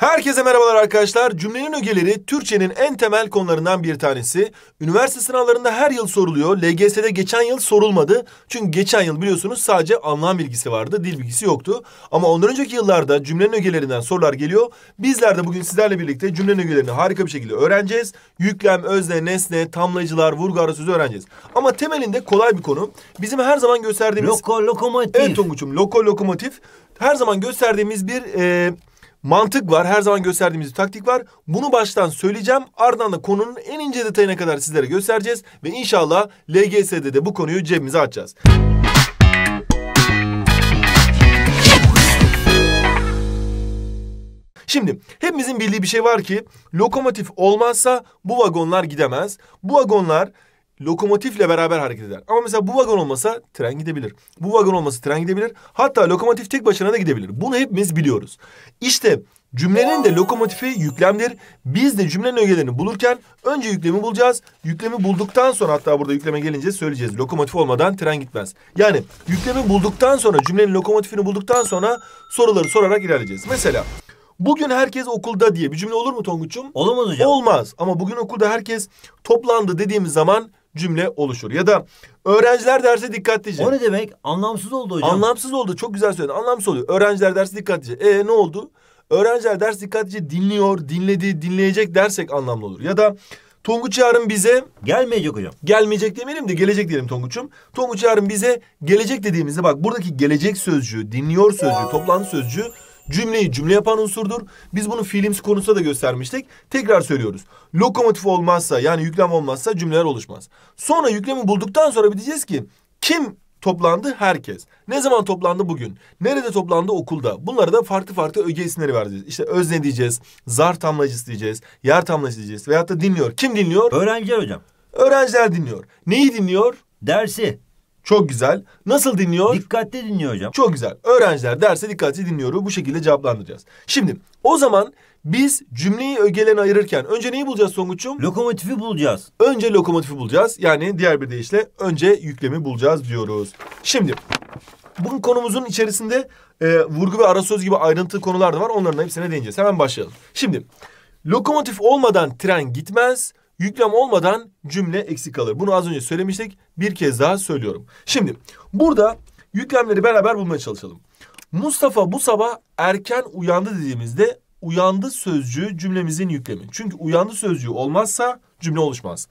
Herkese merhabalar arkadaşlar. Cümlenin ögeleri Türkçenin en temel konularından bir tanesi. Üniversite sınavlarında her yıl soruluyor. LGS'de geçen yıl sorulmadı. Çünkü geçen yıl biliyorsunuz sadece anlam bilgisi vardı, dil bilgisi yoktu. Ama ondan önceki yıllarda cümlenin ögelerinden sorular geliyor. Bizler de bugün sizlerle birlikte cümlenin ögelerini harika bir şekilde öğreneceğiz. Yüklem, özne, nesne, tamlayıcılar, vurgu ara sözü öğreneceğiz. Ama temelinde kolay bir konu. Bizim her zaman gösterdiğimiz... Loko, lokomotif. Evet Tonguç'um, loko, lokomotif. Her zaman gösterdiğimiz bir... E, mantık var. Her zaman gösterdiğimiz bir taktik var. Bunu baştan söyleyeceğim. Ardından da konunun en ince detayına kadar sizlere göstereceğiz. Ve inşallah LGS'de de bu konuyu cebimize açacağız. Şimdi hepimizin bildiği bir şey var ki lokomotif olmazsa bu vagonlar gidemez. Bu vagonlar lokomotifle beraber hareket eder. Ama mesela bu vagon olmasa tren gidebilir. Bu vagon olmasa tren gidebilir. Hatta lokomotif tek başına da gidebilir. Bunu hepimiz biliyoruz. İşte cümlenin de lokomotifi yüklemdir. Biz de cümlenin ögelerini bulurken önce yüklemi bulacağız. Yüklemi bulduktan sonra hatta burada yükleme gelince söyleyeceğiz. Lokomotif olmadan tren gitmez. Yani yüklemi bulduktan sonra cümlenin lokomotifini bulduktan sonra soruları sorarak ilerleyeceğiz. Mesela Bugün herkes okulda diye bir cümle olur mu Tonguç'um? Olamaz hocam. Olmaz ama bugün okulda herkes toplandı dediğimiz zaman cümle oluşur. Ya da öğrenciler derse dikkatlice. O ne demek? Anlamsız oldu hocam. Anlamsız oldu. Çok güzel söyledin. Anlamsız oluyor. Öğrenciler derse dikkatlice. E ne oldu? Öğrenciler ders dikkatlice dinliyor, dinledi, dinleyecek dersek anlamlı olur. Ya da Tonguç yarın bize... Gelmeyecek hocam. Gelmeyecek demeyelim de gelecek diyelim Tonguç'um. Tonguç yarın bize gelecek dediğimizde bak buradaki gelecek sözcüğü, dinliyor sözcüğü, toplantı sözcüğü Cümleyi cümle yapan unsurdur. Biz bunu fiilimsi konusunda da göstermiştik. Tekrar söylüyoruz. Lokomotif olmazsa yani yüklem olmazsa cümleler oluşmaz. Sonra yüklemi bulduktan sonra bileceğiz ki kim toplandı? Herkes. Ne zaman toplandı? Bugün. Nerede toplandı? Okulda. Bunlara da farklı farklı öge isimleri vereceğiz. İşte öz ne diyeceğiz, zar tamlacısı diyeceğiz, yer tamlacısı diyeceğiz veyahut da dinliyor. Kim dinliyor? Öğrenciler hocam. Öğrenciler dinliyor. Neyi dinliyor? Dersi. Çok güzel. Nasıl dinliyor? Dikkatli dinliyor hocam. Çok güzel. Öğrenciler derse dikkatli dinliyor. Bu şekilde cevaplandıracağız. Şimdi o zaman biz cümleyi ögelen ayırırken önce neyi bulacağız Songuç'um? Lokomotifi bulacağız. Önce lokomotifi bulacağız. Yani diğer bir deyişle önce yüklemi bulacağız diyoruz. Şimdi bugün konumuzun içerisinde e, vurgu ve ara söz gibi ayrıntılı konular da var. Onların hepsine değineceğiz. Hemen başlayalım. Şimdi lokomotif olmadan tren gitmez yüklem olmadan cümle eksik kalır. Bunu az önce söylemiştik. Bir kez daha söylüyorum. Şimdi burada yüklemleri beraber bulmaya çalışalım. Mustafa bu sabah erken uyandı dediğimizde uyandı sözcüğü cümlemizin yüklemi. Çünkü uyandı sözcüğü olmazsa cümle oluşmaz.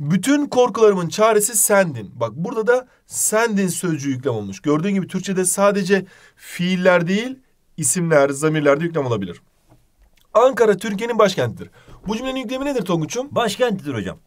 Bütün korkularımın çaresi sendin. Bak burada da sendin sözcüğü yüklem olmuş. Gördüğün gibi Türkçe'de sadece fiiller değil isimler, zamirler de yüklem olabilir. Ankara Türkiye'nin başkentidir. Bu cümlenin yüklemi nedir Tonguç'um? Başkentidir hocam.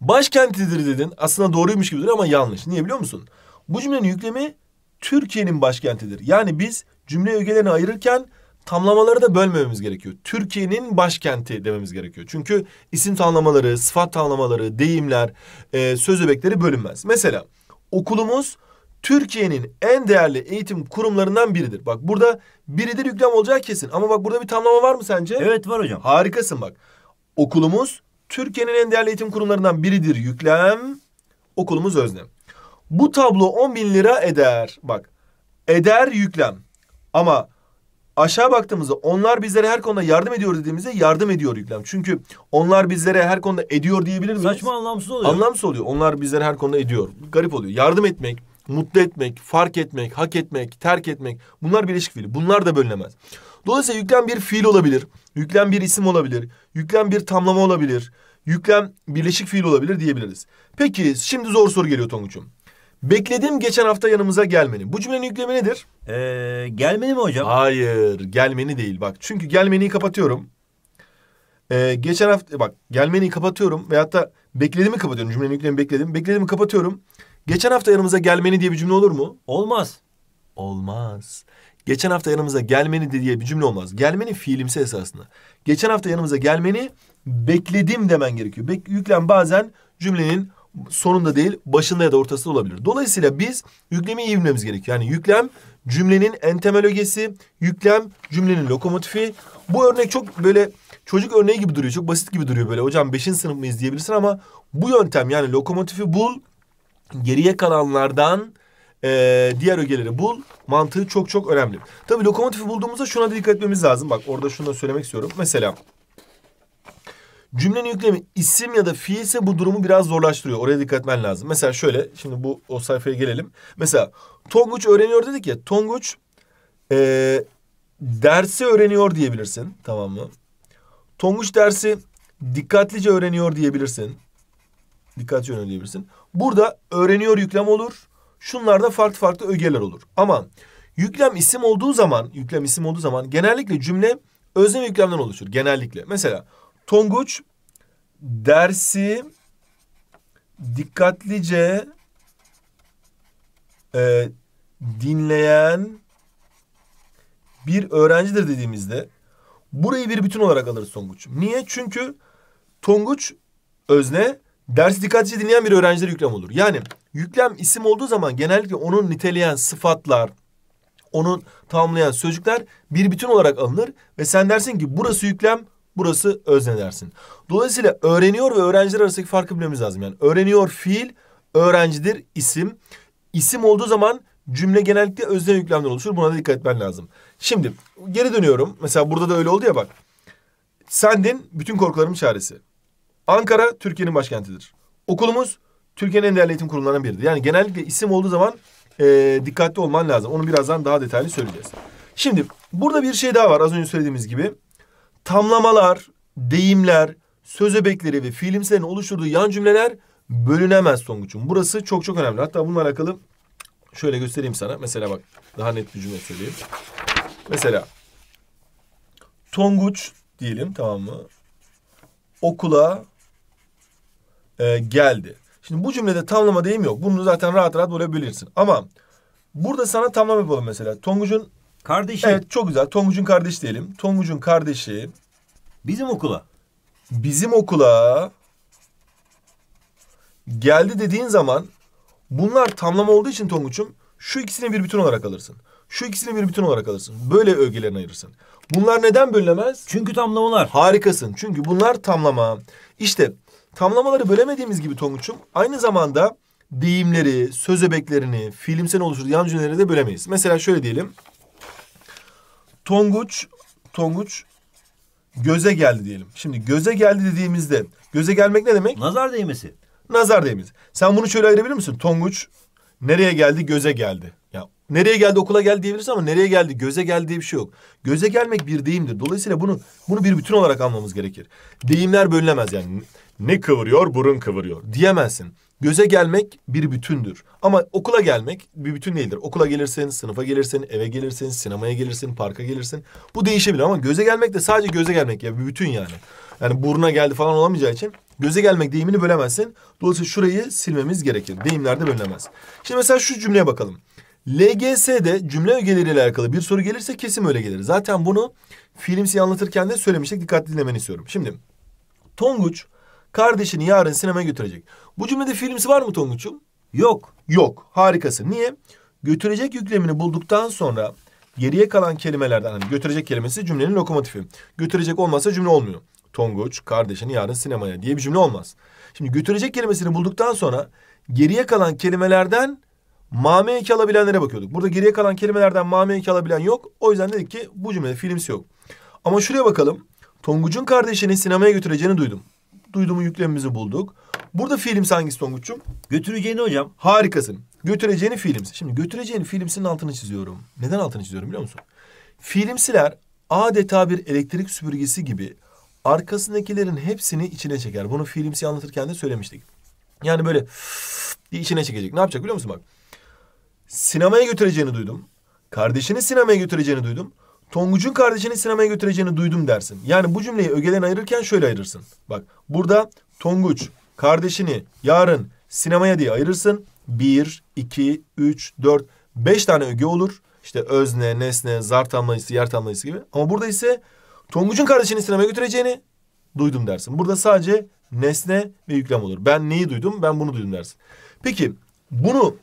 Başkentidir dedin. Aslında doğruymuş gibi duruyor ama yanlış. Niye biliyor musun? Bu cümlenin yüklemi Türkiye'nin başkentidir. Yani biz cümle ögelerini ayırırken tamlamaları da bölmememiz gerekiyor. Türkiye'nin başkenti dememiz gerekiyor. Çünkü isim tamlamaları, sıfat tamlamaları, deyimler, e, söz öbekleri bölünmez. Mesela okulumuz Türkiye'nin en değerli eğitim kurumlarından biridir. Bak burada biridir yüklem olacağı kesin. Ama bak burada bir tamlama var mı sence? Evet var hocam. Harikasın bak. Okulumuz Türkiye'nin en değerli eğitim kurumlarından biridir yüklem. Okulumuz özne. Bu tablo 10 bin lira eder. Bak eder yüklem. Ama aşağı baktığımızda onlar bizlere her konuda yardım ediyor dediğimizde yardım ediyor yüklem. Çünkü onlar bizlere her konuda ediyor diyebilir miyiz? Saçma anlamsız oluyor. Anlamsız oluyor. Onlar bizlere her konuda ediyor. Garip oluyor. Yardım etmek, mutlu etmek, fark etmek, hak etmek, terk etmek bunlar birleşik fiil. Bunlar da bölünemez. Dolayısıyla yüklem bir fiil olabilir, yüklem bir isim olabilir, yüklem bir tamlama olabilir, yüklem birleşik fiil olabilir diyebiliriz. Peki şimdi zor soru geliyor Tonguç'um. Bekledim geçen hafta yanımıza gelmeni. Bu cümlenin yüklemi nedir? Ee, gelmeni mi hocam? Hayır gelmeni değil bak. Çünkü gelmeni kapatıyorum. Ee, geçen hafta bak gelmeni kapatıyorum veyahut da bekledimi kapatıyorum. Cümlenin yüklemi bekledim. Bekledimi kapatıyorum. Geçen hafta yanımıza gelmeni diye bir cümle olur mu? Olmaz. Olmaz. Geçen hafta yanımıza gelmeni diye bir cümle olmaz. Gelmenin fiilimsi esasında. Geçen hafta yanımıza gelmeni bekledim demen gerekiyor. Bek yüklem bazen cümlenin sonunda değil başında ya da ortasında olabilir. Dolayısıyla biz yüklemi iyi bilmemiz gerekiyor. Yani yüklem cümlenin entemel ögesi, yüklem cümlenin lokomotifi. Bu örnek çok böyle çocuk örneği gibi duruyor. Çok basit gibi duruyor böyle. Hocam beşinci sınıf mıyız diyebilirsin ama bu yöntem yani lokomotifi bul, geriye kalanlardan e, diğer ögeleri bul. Mantığı çok çok önemli. Tabii lokomotifi bulduğumuzda şuna da dikkat etmemiz lazım. Bak orada şunu da söylemek istiyorum. Mesela cümlenin yüklemi isim ya da fiil ise bu durumu biraz zorlaştırıyor. Oraya dikkat etmen lazım. Mesela şöyle şimdi bu o sayfaya gelelim. Mesela Tonguç öğreniyor dedik ya. Tonguç e, dersi öğreniyor diyebilirsin. Tamam mı? Tonguç dersi dikkatlice öğreniyor diyebilirsin. Dikkatlice öğreniyor diyebilirsin. Burada öğreniyor yüklem olur. Şunlarda farklı farklı ögeler olur. Ama yüklem isim olduğu zaman, yüklem isim olduğu zaman genellikle cümle özne yüklemden oluşur genellikle. Mesela Tonguç dersi dikkatlice e, dinleyen bir öğrencidir dediğimizde burayı bir bütün olarak alırız Tonguç. Niye? Çünkü Tonguç özne Dersi dikkatlice dinleyen bir öğrencilere yüklem olur. Yani yüklem isim olduğu zaman genellikle onun niteleyen sıfatlar, onun tamamlayan sözcükler bir bütün olarak alınır ve sen dersin ki burası yüklem, burası özne dersin. Dolayısıyla öğreniyor ve öğrenciler arasındaki farkı bilmemiz lazım. Yani öğreniyor fiil, öğrencidir isim. İsim olduğu zaman cümle genellikle özne yüklemden oluşur. Buna da dikkat etmen lazım. Şimdi geri dönüyorum. Mesela burada da öyle oldu ya bak. Sendin bütün korkularım çaresi. Ankara Türkiye'nin başkentidir. Okulumuz Türkiye'nin en değerli eğitim kurumlarından biridir. Yani genellikle isim olduğu zaman e, dikkatli olman lazım. Onu birazdan daha detaylı söyleyeceğiz. Şimdi burada bir şey daha var az önce söylediğimiz gibi. Tamlamalar, deyimler, söz öbekleri ve fiilimselerin oluşturduğu yan cümleler bölünemez Tonguç'um. Burası çok çok önemli. Hatta bununla alakalı şöyle göstereyim sana. Mesela bak daha net bir cümle söyleyeyim. Mesela Tonguç diyelim tamam mı? Okula e, geldi. Şimdi bu cümlede tamlama deyim yok. Bunu zaten rahat rahat bulabilirsin. Ama burada sana tamlama yapalım mesela. Tonguç'un kardeşi. Evet çok güzel. Tonguç'un kardeşi diyelim. Tonguç'un kardeşi bizim okula. Bizim okula geldi dediğin zaman bunlar tamlama olduğu için Tonguç'um şu ikisini bir bütün olarak alırsın. Şu ikisini bir bütün olarak alırsın. Böyle ögelerini ayırırsın. Bunlar neden bölünemez? Çünkü tamlamalar. Harikasın. Çünkü bunlar tamlama. İşte Tamlamaları bölemediğimiz gibi Tonguç'um aynı zamanda deyimleri, söz öbeklerini, fiilimsel oluşur yan cümleleri de bölemeyiz. Mesela şöyle diyelim. Tonguç, Tonguç göze geldi diyelim. Şimdi göze geldi dediğimizde göze gelmek ne demek? Nazar değmesi. Nazar değmesi. Sen bunu şöyle ayırabilir misin? Tonguç nereye geldi? Göze geldi. Ya nereye geldi? Okula geldi diyebilirsin ama nereye geldi? Göze geldi diye bir şey yok. Göze gelmek bir deyimdir. Dolayısıyla bunu bunu bir bütün olarak almamız gerekir. Deyimler bölünemez yani ne kıvırıyor burun kıvırıyor diyemezsin. Göze gelmek bir bütündür. Ama okula gelmek bir bütün değildir. Okula gelirsin, sınıfa gelirsin, eve gelirsin, sinemaya gelirsin, parka gelirsin. Bu değişebilir ama göze gelmek de sadece göze gelmek ya bir bütün yani. Yani buruna geldi falan olamayacağı için göze gelmek deyimini bölemezsin. Dolayısıyla şurayı silmemiz gerekir. Deyimlerde bölünemez. Şimdi mesela şu cümleye bakalım. LGS'de cümle ögeleriyle alakalı bir soru gelirse kesim öyle gelir. Zaten bunu filmsi anlatırken de söylemiştik. Dikkatli dinlemeni istiyorum. Şimdi Tonguç kardeşini yarın sinemaya götürecek. Bu cümlede filmsi var mı Tonguç'um? Yok. Yok. Harikası. Niye? Götürecek yüklemini bulduktan sonra geriye kalan kelimelerden hani götürecek kelimesi cümlenin lokomotifi. Götürecek olmazsa cümle olmuyor. Tonguç kardeşini yarın sinemaya diye bir cümle olmaz. Şimdi götürecek kelimesini bulduktan sonra geriye kalan kelimelerden mame eki alabilenlere bakıyorduk. Burada geriye kalan kelimelerden mame eki alabilen yok. O yüzden dedik ki bu cümlede filmsi yok. Ama şuraya bakalım. Tonguç'un kardeşini sinemaya götüreceğini duydum duyduğumu yüklemimizi bulduk. Burada fiilimiz hangisi Tonguç'cum? Götüreceğini hocam. Harikasın. Götüreceğini fiilimsi. Şimdi götüreceğini fiilimsinin altını çiziyorum. Neden altını çiziyorum biliyor musun? Fiilimsiler adeta bir elektrik süpürgesi gibi arkasındakilerin hepsini içine çeker. Bunu fiilimsi anlatırken de söylemiştik. Yani böyle diye içine çekecek. Ne yapacak biliyor musun bak. Sinemaya götüreceğini duydum. Kardeşini sinemaya götüreceğini duydum. Tonguç'un kardeşini sinemaya götüreceğini duydum dersin. Yani bu cümleyi ögelerini ayırırken şöyle ayırırsın. Bak burada Tonguç kardeşini yarın sinemaya diye ayırırsın. Bir, iki, üç, dört, beş tane öge olur. İşte özne, nesne, zar tamlayısı, yer tamlayısı gibi. Ama burada ise Tonguç'un kardeşini sinemaya götüreceğini duydum dersin. Burada sadece nesne ve yüklem olur. Ben neyi duydum? Ben bunu duydum dersin. Peki bunu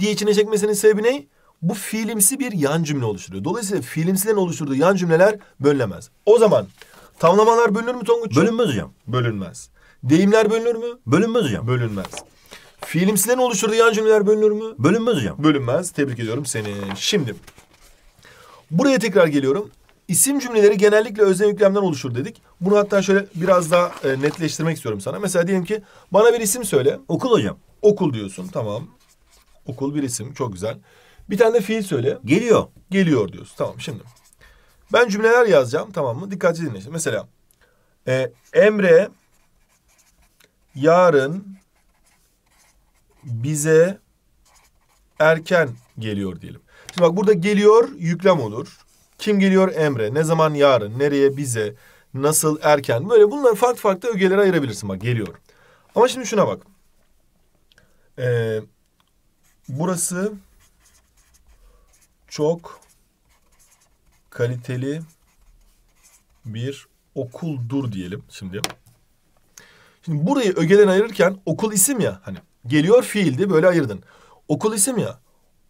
diye içine çekmesinin sebebi ne? bu fiilimsi bir yan cümle oluşturuyor. Dolayısıyla fiilimsilerin oluşturduğu yan cümleler bölünemez. O zaman tamlamalar bölünür mü Tonguç? Bölünmez hocam. Bölünmez. Deyimler bölünür mü? Bölünmez hocam. Bölünmez. Fiilimsilerin oluşturduğu yan cümleler bölünür mü? Bölünmez hocam. Bölünmez. Tebrik ediyorum seni. Şimdi buraya tekrar geliyorum. İsim cümleleri genellikle özne yüklemden oluşur dedik. Bunu hatta şöyle biraz daha e, netleştirmek istiyorum sana. Mesela diyelim ki bana bir isim söyle. Okul hocam. Okul diyorsun tamam. Okul bir isim çok güzel. Bir tane de fiil söyle. Geliyor. Geliyor diyoruz. Tamam şimdi. Ben cümleler yazacağım tamam mı? Dikkatli dinle. Işte. Mesela e, Emre yarın bize erken geliyor diyelim. Şimdi bak burada geliyor yüklem olur. Kim geliyor? Emre. Ne zaman? Yarın. Nereye? Bize. Nasıl? Erken. Böyle bunları farklı farklı ögelere ayırabilirsin. Bak geliyor. Ama şimdi şuna bak. Ee, burası çok kaliteli bir okuldur diyelim şimdi. Şimdi burayı ögeden ayırırken okul isim ya hani geliyor fiildi böyle ayırdın. Okul isim ya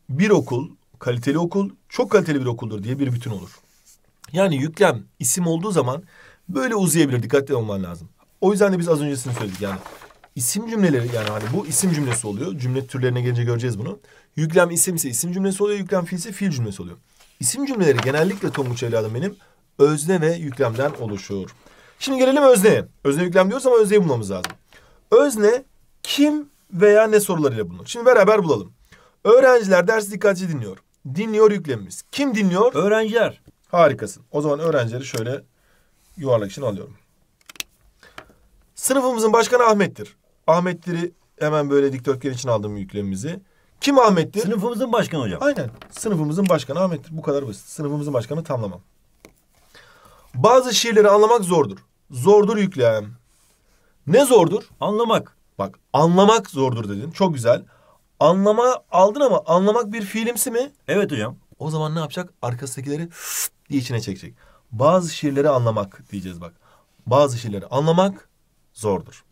bir okul kaliteli okul çok kaliteli bir okuldur diye bir bütün olur. Yani yüklem isim olduğu zaman böyle uzayabilir dikkatli olman lazım. O yüzden de biz az öncesini söyledik yani isim cümleleri yani hani bu isim cümlesi oluyor. Cümle türlerine gelince göreceğiz bunu. Yüklem isim ise isim cümlesi oluyor. Yüklem fiil ise fiil cümlesi oluyor. İsim cümleleri genellikle Tonguç evladım benim özne ve yüklemden oluşur. Şimdi gelelim özneye. Özne yüklem diyoruz ama özneyi bulmamız lazım. Özne kim veya ne sorularıyla bulunur? Şimdi beraber bulalım. Öğrenciler dersi dikkatli dinliyor. Dinliyor yüklemimiz. Kim dinliyor? Öğrenciler. Harikasın. O zaman öğrencileri şöyle yuvarlak için alıyorum. Sınıfımızın başkanı Ahmet'tir. Ahmetleri hemen böyle dikdörtgen için aldım yüklemimizi. Kim Ahmet'tir? Sınıfımızın başkanı hocam. Aynen. Sınıfımızın başkanı Ahmet'tir. Bu kadar basit. Sınıfımızın başkanı tamlamam. Bazı şiirleri anlamak zordur. Zordur yüklem. Ne zordur? Anlamak. Bak anlamak zordur dedin. Çok güzel. Anlama aldın ama anlamak bir fiilimsi mi? Evet hocam. O zaman ne yapacak? Arkasındakileri diye içine çekecek. Bazı şiirleri anlamak diyeceğiz bak. Bazı şiirleri anlamak zordur.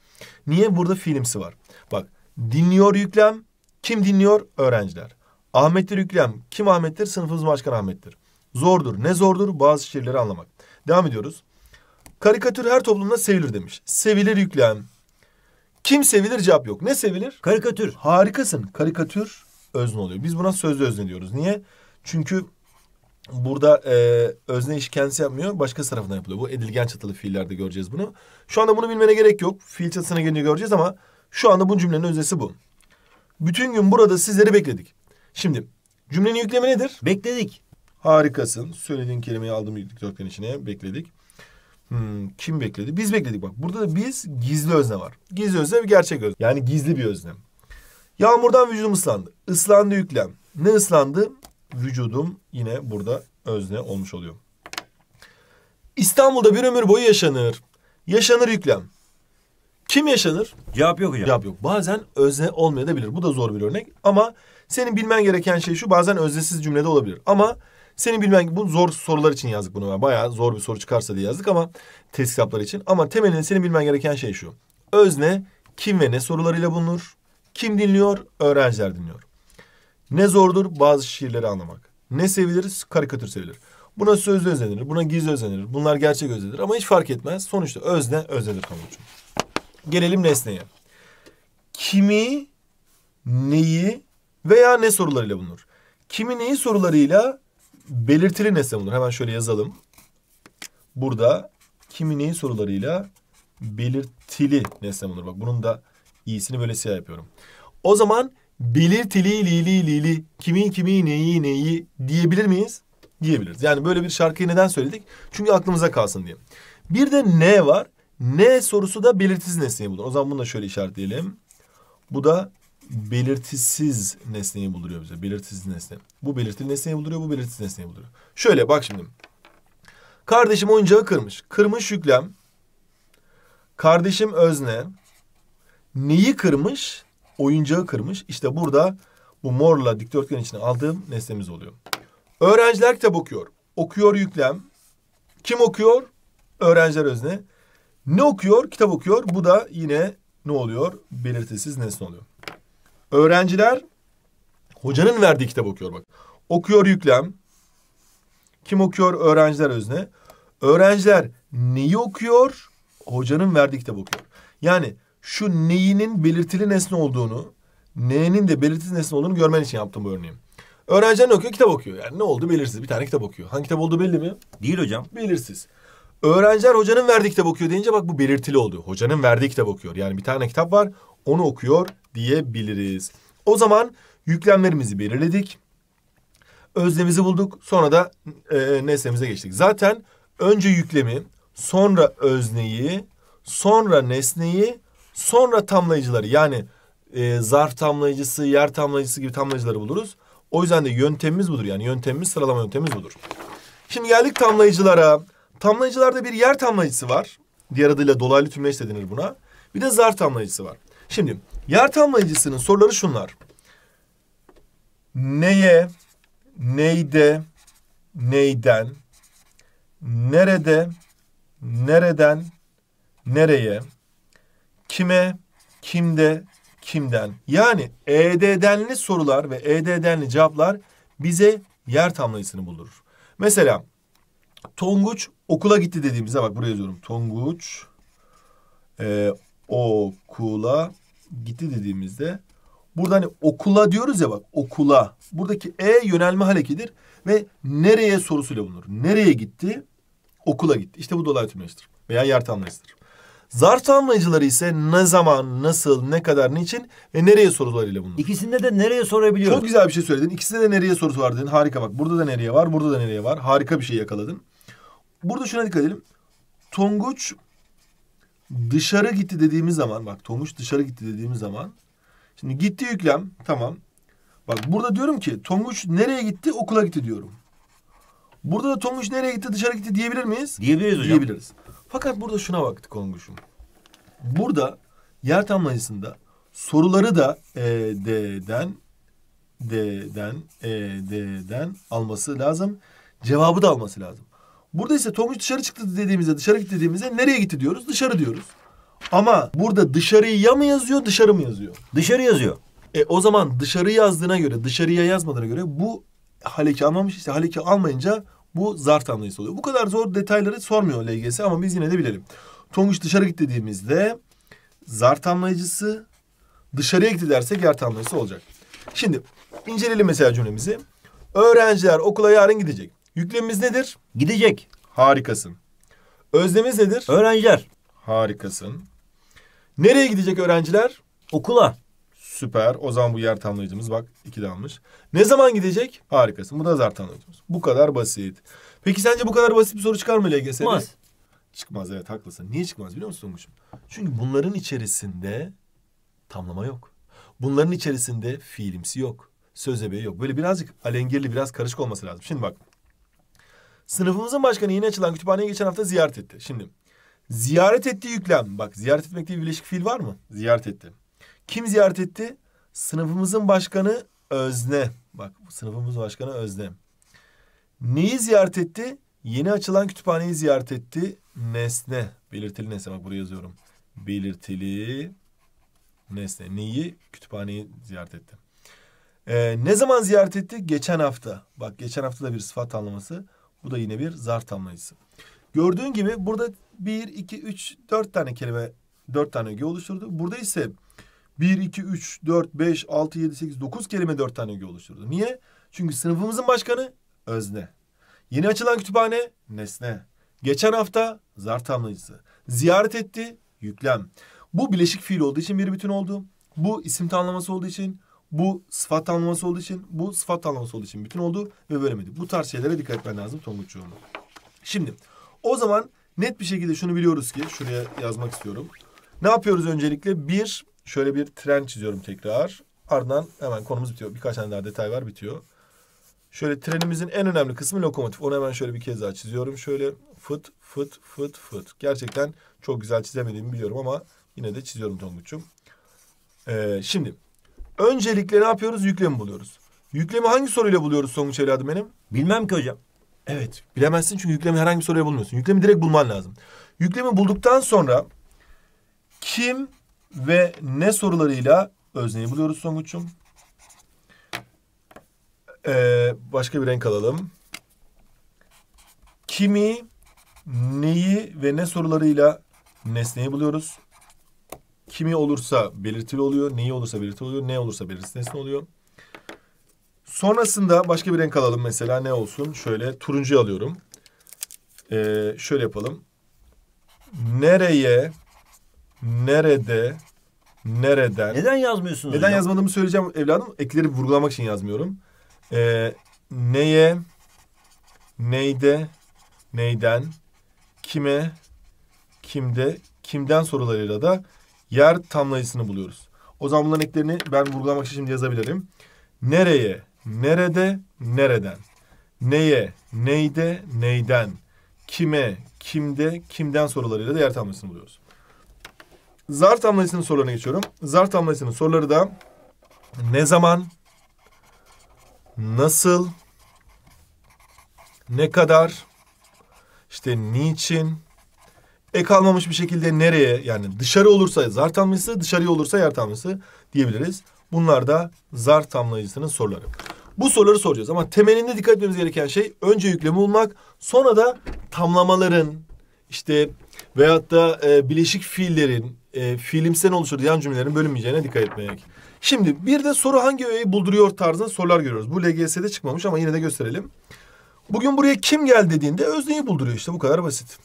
Niye burada filmsi var? Bak dinliyor yüklem. Kim dinliyor? Öğrenciler. Ahmettir yüklem. Kim Ahmettir? Sınıfımız başkanı Ahmettir. Zordur. Ne zordur? Bazı şiirleri anlamak. Devam ediyoruz. Karikatür her toplumda sevilir demiş. Sevilir yüklem. Kim sevilir cevap yok. Ne sevilir? Karikatür. Harikasın. Karikatür özne oluyor. Biz buna sözlü özne diyoruz. Niye? Çünkü Burada e, özne iş kendisi yapmıyor. başka tarafından yapılıyor. Bu edilgen çatılı fiillerde göreceğiz bunu. Şu anda bunu bilmene gerek yok. Fiil çatısına gelince göreceğiz ama şu anda bu cümlenin öznesi bu. Bütün gün burada sizleri bekledik. Şimdi cümlenin yüklemi nedir? Bekledik. Harikasın. Söylediğin kelimeyi aldım dikdörtgen içine. Bekledik. Hmm, kim bekledi? Biz bekledik bak. Burada da biz gizli özne var. Gizli özne bir gerçek özne. Yani gizli bir özne. Yağmurdan vücudum ıslandı. Islandı yüklem. Ne ıslandı? vücudum yine burada özne olmuş oluyor. İstanbul'da bir ömür boyu yaşanır. Yaşanır yüklem. Kim yaşanır? Cevap yok hocam. Cevap yok. Bazen özne olmayabilir. Bu da zor bir örnek. Ama senin bilmen gereken şey şu. Bazen öznesiz cümlede olabilir. Ama senin bilmen bu zor sorular için yazdık bunu. Bayağı zor bir soru çıkarsa diye yazdık ama test kitapları için. Ama temelinde senin bilmen gereken şey şu. Özne kim ve ne sorularıyla bulunur? Kim dinliyor? Öğrenciler dinliyor. Ne zordur bazı şiirleri anlamak. Ne sevilir? Karikatür sevilir. Buna sözlü özlenir, buna gizli özlenir. Bunlar gerçek özlenir ama hiç fark etmez. Sonuçta özne özlenir Pamukcuğum. Gelelim nesneye. Kimi, neyi veya ne sorularıyla bulunur? Kimi neyi sorularıyla belirtili nesne bulunur. Hemen şöyle yazalım. Burada kimi neyi sorularıyla belirtili nesne bulunur. Bak bunun da iyisini böyle siyah yapıyorum. O zaman belirtili li li li li kimin kimi neyi neyi diyebilir miyiz? Diyebiliriz. Yani böyle bir şarkıyı neden söyledik? Çünkü aklımıza kalsın diye. Bir de ne var? Ne sorusu da belirtisiz nesneyi bulur. O zaman bunu da şöyle işaretleyelim. Bu da belirtisiz nesneyi buluyor bize. Belirtisiz nesne. Bu belirtili nesneyi buluyor, bu belirtisiz nesneyi buluyor. Şöyle bak şimdi. Kardeşim oyuncağı kırmış. Kırmış yüklem. Kardeşim özne. Neyi kırmış? oyuncağı kırmış. İşte burada bu morla dikdörtgen içine aldığım nesnemiz oluyor. Öğrenciler kitap okuyor. Okuyor yüklem. Kim okuyor? Öğrenciler özne. Ne okuyor? Kitap okuyor. Bu da yine ne oluyor? Belirtisiz nesne oluyor. Öğrenciler hocanın verdiği kitap okuyor bak. Okuyor yüklem. Kim okuyor? Öğrenciler özne. Öğrenciler neyi okuyor? Hocanın verdiği kitap okuyor. Yani şu neyinin belirtili nesne olduğunu, neyinin de belirtili nesne olduğunu görmen için yaptım bu örneği. Öğrenciler ne okuyor? Kitap okuyor. Yani ne oldu belirsiz. Bir tane kitap okuyor. Hangi kitap olduğu belli mi? Değil hocam. Belirsiz. Öğrenciler hocanın verdiği kitap okuyor deyince bak bu belirtili oldu. Hocanın verdiği kitap okuyor. Yani bir tane kitap var onu okuyor diyebiliriz. O zaman yüklemlerimizi belirledik. Öznemizi bulduk. Sonra da e, nesnemize geçtik. Zaten önce yüklemi, sonra özneyi, sonra nesneyi, Sonra tamlayıcıları yani e, zarf tamlayıcısı, yer tamlayıcısı gibi tamlayıcıları buluruz. O yüzden de yöntemimiz budur. Yani yöntemimiz, sıralama yöntemimiz budur. Şimdi geldik tamlayıcılara. Tamlayıcılarda bir yer tamlayıcısı var. Diğer adıyla dolaylı tümleç de denir buna. Bir de zarf tamlayıcısı var. Şimdi yer tamlayıcısının soruları şunlar. Neye, neyde, neyden, nerede, nereden, nereye, kime, kimde, kimden. Yani EDD'denli sorular ve EDD'denli cevaplar bize yer tamlayısını buldurur. Mesela Tonguç okula gitti dediğimizde bak buraya yazıyorum. Tonguç e, okula gitti dediğimizde burada hani okula diyoruz ya bak okula. Buradaki E yönelme harekidir ve nereye sorusuyla bulunur. Nereye gitti? Okula gitti. İşte bu dolaylı tümleştir veya yer tamlayıştır. Zar tamlayıcıları ise ne zaman, nasıl, ne kadar, niçin ve nereye ile bunu. İkisinde de nereye sorabiliyor? Çok güzel bir şey söyledin. İkisinde de nereye sorusu var dedin. Harika bak. Burada da nereye var, burada da nereye var. Harika bir şey yakaladın. Burada şuna dikkat edelim. Tonguç dışarı gitti dediğimiz zaman bak Tonguç dışarı gitti dediğimiz zaman şimdi gitti yüklem tamam. Bak burada diyorum ki Tonguç nereye gitti? Okula gitti diyorum. Burada da Tonguç nereye gitti? Dışarı gitti diyebilir miyiz? Diyebiliriz hocam. Diyebiliriz. Fakat burada şuna baktık Konguş'um. Burada yer tamlayısında soruları da e, D'den D'den e, D'den alması lazım. Cevabı da alması lazım. Burada ise Tonguç dışarı çıktı dediğimizde, dışarı gitti dediğimizde nereye gitti diyoruz? Dışarı diyoruz. Ama burada dışarıyı ya mı yazıyor, dışarı mı yazıyor? Dışarı yazıyor. E o zaman dışarı yazdığına göre, dışarıya yazmadığına göre bu haleki almamış. İşte haleki almayınca bu zar tanrısı oluyor. Bu kadar zor detayları sormuyor LGS ama biz yine de bilelim. Tonguç dışarı git dediğimizde zar tamlayıcısı dışarıya gitti dersek yer tamlayıcısı olacak. Şimdi inceleyelim mesela cümlemizi. Öğrenciler okula yarın gidecek. Yüklemimiz nedir? Gidecek. Harikasın. özlemimiz nedir? Öğrenciler. Harikasın. Nereye gidecek öğrenciler? Okula. Süper. O zaman bu yer tamlayıcımız bak iki de almış. Ne zaman gidecek? Harikasın. Bu da zar tamlayıcımız. Bu kadar basit. Peki sence bu kadar basit bir soru çıkar mı LGS'de? Çıkmaz. Çıkmaz evet haklısın. Niye çıkmaz biliyor musun Umuş'um? Çünkü bunların içerisinde tamlama yok. Bunların içerisinde fiilimsi yok. Söz ebeği yok. Böyle birazcık alengirli biraz karışık olması lazım. Şimdi bak. Sınıfımızın başkanı yeni açılan kütüphaneyi geçen hafta ziyaret etti. Şimdi ziyaret etti yüklem. Bak ziyaret etmek diye bir birleşik fiil var mı? Ziyaret etti. Kim ziyaret etti? Sınıfımızın başkanı Özne. Bak sınıfımız başkanı Özne. Neyi ziyaret etti? Yeni açılan kütüphaneyi ziyaret etti. Nesne. Belirtili nesne. Bak buraya yazıyorum. Belirtili nesne. Neyi? Kütüphaneyi ziyaret etti. Ee, ne zaman ziyaret etti? Geçen hafta. Bak geçen hafta da bir sıfat tamlaması. Bu da yine bir zar tamlayısı. Gördüğün gibi burada bir, iki, üç, dört tane kelime, dört tane öge oluşturdu. Burada ise 1, 2, 3, 4, 5, 6, 7, 8, 9 kelime 4 tane öge oluşturdu. Niye? Çünkü sınıfımızın başkanı özne. Yeni açılan kütüphane nesne. Geçen hafta zar tamlayıcısı. Ziyaret etti yüklem. Bu bileşik fiil olduğu için bir bütün oldu. Bu isim tanımlaması olduğu için, bu sıfat tanımlaması olduğu için, bu sıfat tanımlaması olduğu için bütün oldu ve bölemedi. Bu tarz şeylere dikkat etmen lazım Tonguç'cuğum. Şimdi o zaman net bir şekilde şunu biliyoruz ki şuraya yazmak istiyorum. Ne yapıyoruz öncelikle? Bir Şöyle bir tren çiziyorum tekrar. Ardından hemen konumuz bitiyor. Birkaç tane daha detay var bitiyor. Şöyle trenimizin en önemli kısmı lokomotif. Onu hemen şöyle bir kez daha çiziyorum. Şöyle fıt fıt fıt fıt. Gerçekten çok güzel çizemediğimi biliyorum ama yine de çiziyorum Tonguç'um. Ee, şimdi öncelikle ne yapıyoruz? Yüklemi buluyoruz. Yüklemi hangi soruyla buluyoruz Tonguç evladım benim? Bilmem ki hocam. Evet bilemezsin çünkü yüklemi herhangi bir soruyla bulmuyorsun. Yüklemi direkt bulman lazım. Yüklemi bulduktan sonra kim ve ne sorularıyla özneyi buluyoruz sonuçum. Ee, başka bir renk alalım. Kimi, neyi ve ne sorularıyla nesneyi buluyoruz. Kimi olursa belirtili oluyor, neyi olursa belirtili oluyor, ne olursa belirtili nesne oluyor. Sonrasında başka bir renk alalım mesela ne olsun? Şöyle turuncu alıyorum. Ee, şöyle yapalım. Nereye nerede, nereden... Neden yazmıyorsunuz? Neden hocam? yazmadığımı söyleyeceğim evladım. Ekleri vurgulamak için yazmıyorum. Ee, neye, neyde, neyden, kime, kimde, kimden sorularıyla da yer tamlayıcısını buluyoruz. O zaman bunların eklerini ben vurgulamak için şimdi yazabilirim. Nereye, nerede, nereden. Neye, neyde, neyden. Kime, kimde, kimden sorularıyla da yer tamlayıcısını buluyoruz. Zar tamlasının sorularına geçiyorum. Zar tamlasının soruları da ne zaman, nasıl, ne kadar, işte niçin, ek almamış bir şekilde nereye yani dışarı olursa zar tamlayıcısı, dışarıya olursa yer tamlayıcısı diyebiliriz. Bunlar da zar tamlayıcısının soruları. Bu soruları soracağız ama temelinde dikkat etmemiz gereken şey önce yüklemi bulmak, sonra da tamlamaların işte veyahut da e, bileşik fiillerin e, fiilimsel oluşur yan cümlelerin bölünmeyeceğine dikkat etmek. Şimdi bir de soru hangi öğeyi bulduruyor tarzında sorular görüyoruz. Bu LGS'de çıkmamış ama yine de gösterelim. Bugün buraya kim gel dediğinde özneyi bulduruyor işte bu kadar basit.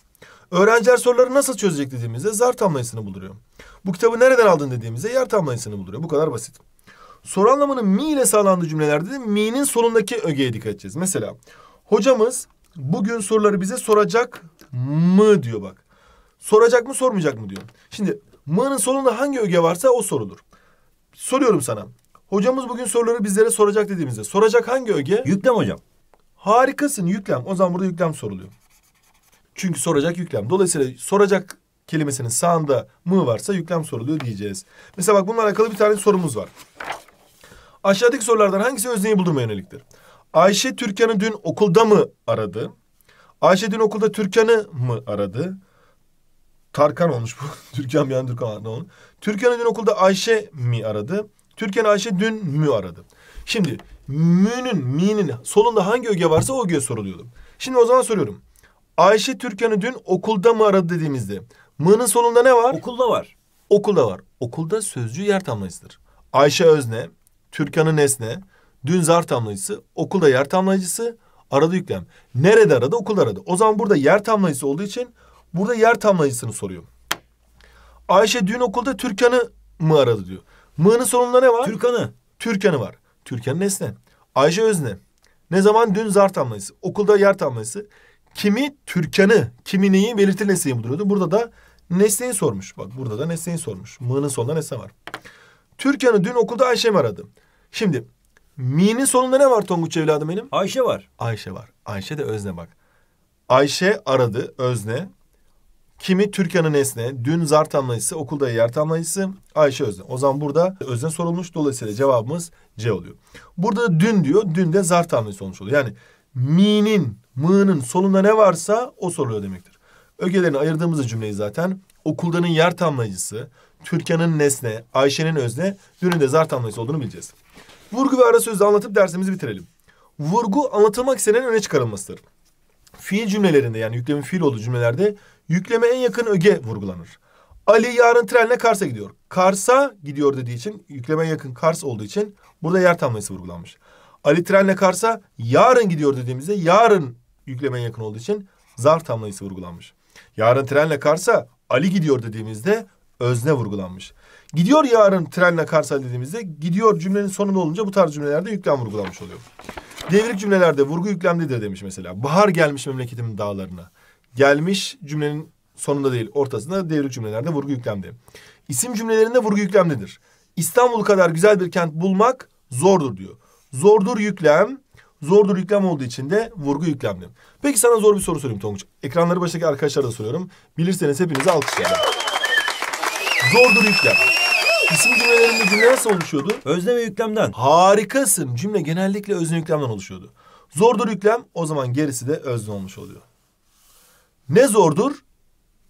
Öğrenciler soruları nasıl çözecek dediğimizde zar tamlayısını bulduruyor. Bu kitabı nereden aldın dediğimizde yer tamlayısını bulduruyor. Bu kadar basit. Soru anlamının mi ile sağlandığı cümlelerde de mi'nin sonundaki ögeye dikkat edeceğiz. Mesela hocamız bugün soruları bize soracak mı diyor bak. Soracak mı sormayacak mı diyor. Şimdi Ma'nın sonunda hangi öge varsa o sorulur. Soruyorum sana. Hocamız bugün soruları bizlere soracak dediğimizde soracak hangi öge? Yüklem hocam. Harikasın yüklem. O zaman burada yüklem soruluyor. Çünkü soracak yüklem. Dolayısıyla soracak kelimesinin sağında mı varsa yüklem soruluyor diyeceğiz. Mesela bak bununla alakalı bir tane sorumuz var. Aşağıdaki sorulardan hangisi özneyi buldurma yöneliktir? Ayşe Türkan'ı dün okulda mı aradı? Ayşe dün okulda Türkan'ı mı aradı? Tarkan olmuş bu. Türkan bir Bihan Türkan adına onu. Türkan'ı dün okulda Ayşe mi aradı? Türkan Ayşe dün mü aradı. Şimdi mü'nün, mi'nin solunda hangi öge varsa o öge soruluyordu. Şimdi o zaman soruyorum. Ayşe Türkan'ı dün okulda mı aradı dediğimizde mı'nın solunda ne var? Okulda var. Okulda var. Okulda sözcü yer tamlayıcısıdır. Ayşe özne, Türkan'ı nesne, dün zar tamlayıcısı, okulda yer tamlayıcısı, aradı yüklem. Nerede aradı? Okulda aradı. O zaman burada yer tamlayıcısı olduğu için Burada yer tamlayıcısını soruyor. Ayşe dün okulda Türkan'ı mı aradı diyor. Mı'nın sonunda ne var? Türkan'ı. Türkan'ı var. Türkan nesne. Ayşe özne. Ne zaman dün zar tamlayısı. Okulda yer tamlayısı. Kimi Türkan'ı, kimi neyi belirtir nesneyi buluyordu. Burada da nesneyi sormuş. Bak burada da nesneyi sormuş. Mı'nın sonunda nesne var. Türkan'ı dün okulda Ayşe mi aradı? Şimdi mi'nin sonunda ne var Tonguç evladım benim? Ayşe var. Ayşe var. Ayşe de özne bak. Ayşe aradı özne. Kimi Türkan'ın esne, dün zar tamlayısı, okulda yer tamlayısı Ayşe Özne. O zaman burada Özne sorulmuş. Dolayısıyla cevabımız C oluyor. Burada dün diyor. Dün de zar tamlayısı olmuş oluyor. Yani mi'nin, mı'nın solunda ne varsa o soruluyor demektir. Ögelerini ayırdığımız cümleyi zaten okuldanın yer tamlayıcısı, Türkan'ın nesne, Ayşe'nin özne, dünün de zar tamlayısı olduğunu bileceğiz. Vurgu ve ara sözü anlatıp dersimizi bitirelim. Vurgu anlatılmak istenen öne çıkarılmasıdır fiil cümlelerinde yani yüklemin fiil olduğu cümlelerde yükleme en yakın öge vurgulanır. Ali yarın trenle Kars'a gidiyor. Kars'a gidiyor dediği için yükleme yakın Kars olduğu için burada yer tamlaması vurgulanmış. Ali trenle Kars'a yarın gidiyor dediğimizde yarın yükleme yakın olduğu için zarf tamlayısı vurgulanmış. Yarın trenle Kars'a Ali gidiyor dediğimizde özne vurgulanmış. Gidiyor yarın trenle Kars'a dediğimizde gidiyor cümlenin sonunda olunca bu tarz cümlelerde yüklem vurgulanmış oluyor. Devrik cümlelerde vurgu yüklemdedir demiş mesela. Bahar gelmiş memleketimin dağlarına. Gelmiş cümlenin sonunda değil ortasında devrik cümlelerde vurgu yüklemde. İsim cümlelerinde vurgu yüklemdedir. İstanbul kadar güzel bir kent bulmak zordur diyor. Zordur yüklem, zordur yüklem olduğu için de vurgu yüklemli. Peki sana zor bir soru sorayım Tonguç. Ekranları baştaki arkadaşlara da soruyorum. Bilirseniz hepinize alkışlayalım. zordur yüklem. İsim cümlelerinde cümle nasıl oluşuyordu? Özne ve yüklemden. Harikasın. Cümle genellikle özne yüklemden oluşuyordu. Zordur yüklem o zaman gerisi de özne olmuş oluyor. Ne zordur?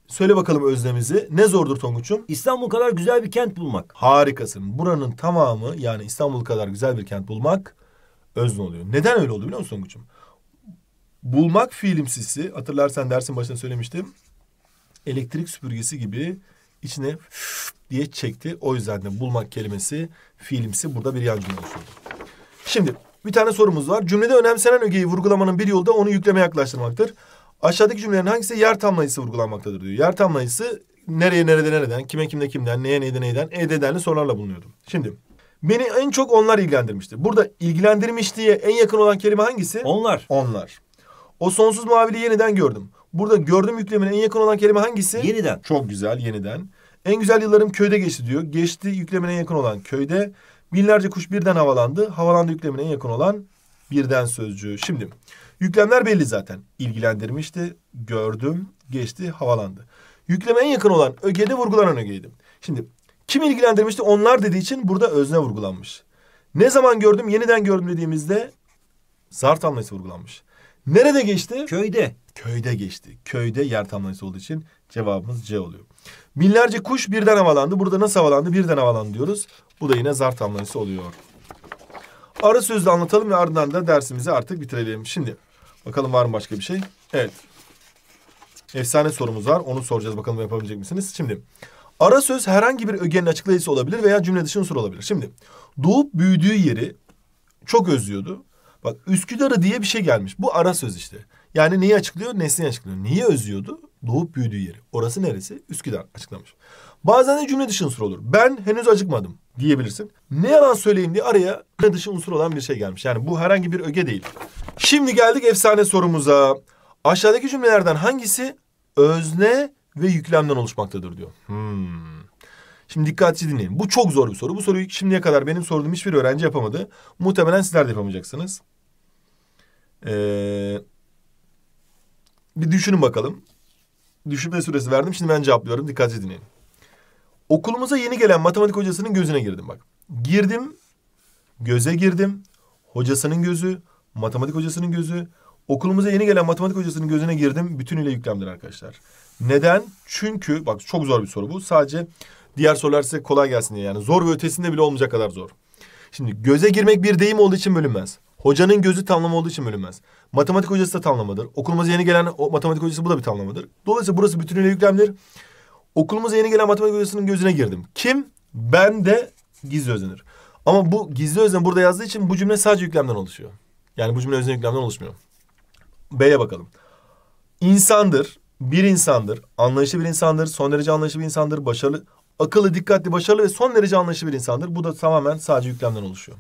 Söyle bakalım özlemizi. Ne zordur Tonguç'um? İstanbul kadar güzel bir kent bulmak. Harikasın. Buranın tamamı yani İstanbul kadar güzel bir kent bulmak özne oluyor. Neden öyle oldu biliyor musun Tonguç'um? Bulmak fiilimsisi hatırlarsan dersin başında söylemiştim. Elektrik süpürgesi gibi içine diye çekti. O yüzden de bulmak kelimesi fiilimsi burada bir yan cümle oluşturdu. Şimdi bir tane sorumuz var. Cümlede önemsenen ögeyi vurgulamanın bir yolu da onu yükleme yaklaştırmaktır. Aşağıdaki cümlelerin hangisi yer tamlayısı vurgulanmaktadır diyor. Yer tamlayısı nereye nerede nereden, kime kimde kimden, neye neyde neyden, e sorularla bulunuyordu. Şimdi beni en çok onlar ilgilendirmişti. Burada ilgilendirmiş diye en yakın olan kelime hangisi? Onlar. Onlar. O sonsuz maviliği yeniden gördüm. Burada gördüm yüklemine en yakın olan kelime hangisi? Yeniden. Çok güzel yeniden. En güzel yıllarım köyde geçti diyor. Geçti yüklemine en yakın olan köyde. Binlerce kuş birden havalandı. Havalandı yüklemine en yakın olan birden sözcüğü. Şimdi yüklemler belli zaten. İlgilendirmişti, gördüm, geçti, havalandı. Yükleme en yakın olan ögede vurgulanan ögeydi. Şimdi kim ilgilendirmişti? Onlar dediği için burada özne vurgulanmış. Ne zaman gördüm? Yeniden gördüm dediğimizde zarf tamlesi vurgulanmış. Nerede geçti? Köyde. Köyde geçti. Köyde yer tamlaması olduğu için cevabımız C oluyor. Binlerce kuş birden havalandı. Burada nasıl havalandı? Birden havalandı diyoruz. Bu da yine zar tamlaması oluyor. Ara sözle anlatalım ve ardından da dersimizi artık bitirelim. Şimdi bakalım var mı başka bir şey? Evet. Efsane sorumuz var. Onu soracağız bakalım yapabilecek misiniz? Şimdi ara söz herhangi bir ögenin açıklayıcısı olabilir veya cümle dışı unsur olabilir. Şimdi doğup büyüdüğü yeri çok özlüyordu. Bak Üsküdar'ı diye bir şey gelmiş. Bu ara söz işte. Yani neyi açıklıyor? Nesneyi açıklıyor. Neyi özlüyordu? Doğup büyüdüğü yeri. Orası neresi? Üsküdar açıklamış. Bazen de cümle dışı unsur olur. Ben henüz acıkmadım diyebilirsin. Ne yalan söyleyeyim diye araya cümle dışı unsur olan bir şey gelmiş. Yani bu herhangi bir öge değil. Şimdi geldik efsane sorumuza. Aşağıdaki cümlelerden hangisi özne ve yüklemden oluşmaktadır diyor. Hmm. Şimdi dikkatli dinleyin. Bu çok zor bir soru. Bu soruyu şimdiye kadar benim sorduğum hiçbir öğrenci yapamadı. Muhtemelen sizler de yapamayacaksınız. Eee... Bir düşünün bakalım. Düşünme süresi verdim. Şimdi ben cevaplıyorum. Dikkatli dinleyin. Okulumuza yeni gelen matematik hocasının gözüne girdim bak. Girdim. Göze girdim. Hocasının gözü. Matematik hocasının gözü. Okulumuza yeni gelen matematik hocasının gözüne girdim. Bütünüyle yüklemdir arkadaşlar. Neden? Çünkü bak çok zor bir soru bu. Sadece diğer sorular size kolay gelsin diye. Yani zor ve ötesinde bile olmayacak kadar zor. Şimdi göze girmek bir deyim olduğu için bölünmez. Hocanın gözü tamlama olduğu için bölünmez. Matematik hocası da tamlamadır. Okulumuza yeni gelen o matematik hocası bu da bir tamlamadır. Dolayısıyla burası bütünüyle yüklemdir. Okulumuza yeni gelen matematik hocasının gözüne girdim. Kim? Ben de gizli özenir. Ama bu gizli özen burada yazdığı için bu cümle sadece yüklemden oluşuyor. Yani bu cümle özen yüklemden oluşmuyor. B'ye bakalım. İnsandır, bir insandır, anlayışlı bir insandır, son derece anlayışlı bir insandır, başarılı, akıllı, dikkatli, başarılı ve son derece anlayışlı bir insandır. Bu da tamamen sadece yüklemden oluşuyor.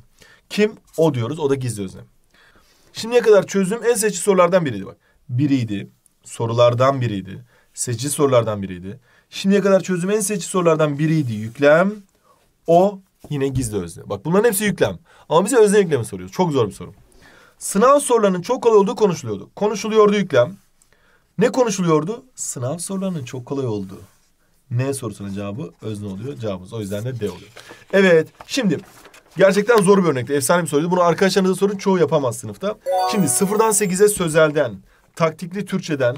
Kim? O diyoruz. O da gizli özne. Şimdiye kadar çözdüğüm en seçici sorulardan biriydi bak. Biriydi. Sorulardan biriydi. Seçici sorulardan biriydi. Şimdiye kadar çözdüğüm en seçici sorulardan biriydi. Yüklem. O yine gizli özne. Bak bunların hepsi yüklem. Ama bize özne yüklemi soruyor. Çok zor bir soru. Sınav sorularının çok kolay olduğu konuşuluyordu. Konuşuluyordu yüklem. Ne konuşuluyordu? Sınav sorularının çok kolay olduğu. Ne sorusunun cevabı özne oluyor. Cevabımız o yüzden de D oluyor. Evet şimdi Gerçekten zor bir örnekti. Efsane bir soruydu. Bunu arkadaşlarınıza sorun çoğu yapamaz sınıfta. Şimdi sıfırdan sekize sözelden, taktikli Türkçeden,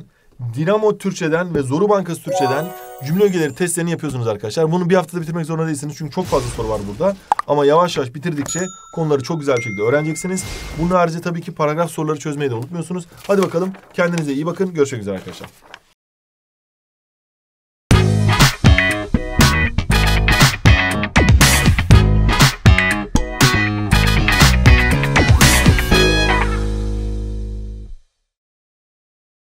Dinamo Türkçeden ve Zoru Bankası Türkçeden cümle ögeleri testlerini yapıyorsunuz arkadaşlar. Bunu bir haftada bitirmek zorunda değilsiniz çünkü çok fazla soru var burada. Ama yavaş yavaş bitirdikçe konuları çok güzel bir şekilde öğreneceksiniz. Bunun harici tabii ki paragraf soruları çözmeyi de unutmuyorsunuz. Hadi bakalım kendinize iyi bakın. Görüşmek üzere arkadaşlar.